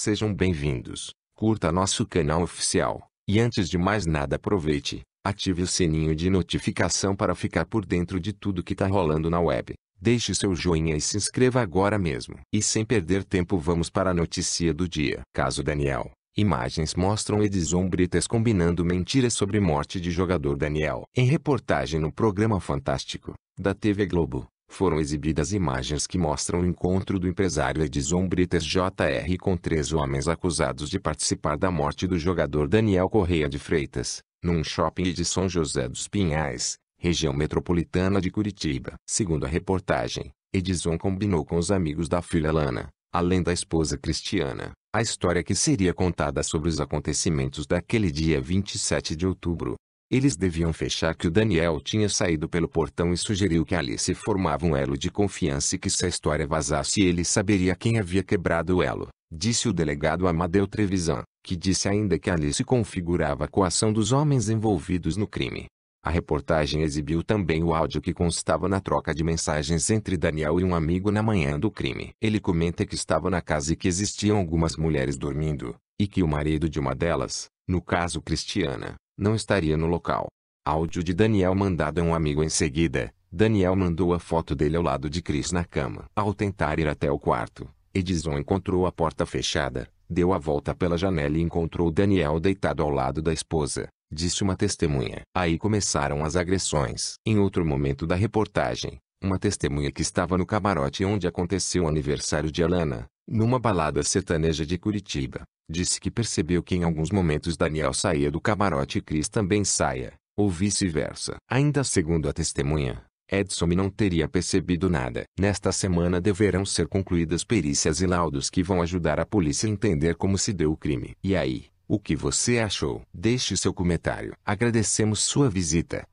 Sejam bem-vindos, curta nosso canal oficial, e antes de mais nada aproveite, ative o sininho de notificação para ficar por dentro de tudo que está rolando na web. Deixe seu joinha e se inscreva agora mesmo. E sem perder tempo vamos para a notícia do dia. Caso Daniel. Imagens mostram Edison Brites combinando mentiras sobre morte de jogador Daniel. Em reportagem no programa Fantástico, da TV Globo, foram exibidas imagens que mostram o encontro do empresário Edison Brites Jr. com três homens acusados de participar da morte do jogador Daniel Correia de Freitas, num shopping de São José dos Pinhais, região metropolitana de Curitiba. Segundo a reportagem, Edison combinou com os amigos da filha Lana, além da esposa Cristiana, a história que seria contada sobre os acontecimentos daquele dia 27 de outubro, eles deviam fechar que o Daniel tinha saído pelo portão e sugeriu que ali se formava um elo de confiança e que se a história vazasse ele saberia quem havia quebrado o elo, disse o delegado Amadeu Trevisan, que disse ainda que ali se configurava a coação dos homens envolvidos no crime. A reportagem exibiu também o áudio que constava na troca de mensagens entre Daniel e um amigo na manhã do crime. Ele comenta que estava na casa e que existiam algumas mulheres dormindo, e que o marido de uma delas, no caso Cristiana, não estaria no local. Áudio de Daniel mandado a um amigo em seguida. Daniel mandou a foto dele ao lado de Chris na cama. Ao tentar ir até o quarto, Edison encontrou a porta fechada, deu a volta pela janela e encontrou Daniel deitado ao lado da esposa, disse uma testemunha. Aí começaram as agressões. Em outro momento da reportagem, uma testemunha que estava no camarote onde aconteceu o aniversário de Alana, numa balada sertaneja de Curitiba, Disse que percebeu que em alguns momentos Daniel saía do camarote e Cris também saia, ou vice-versa. Ainda segundo a testemunha, Edson não teria percebido nada. Nesta semana deverão ser concluídas perícias e laudos que vão ajudar a polícia a entender como se deu o crime. E aí, o que você achou? Deixe seu comentário. Agradecemos sua visita.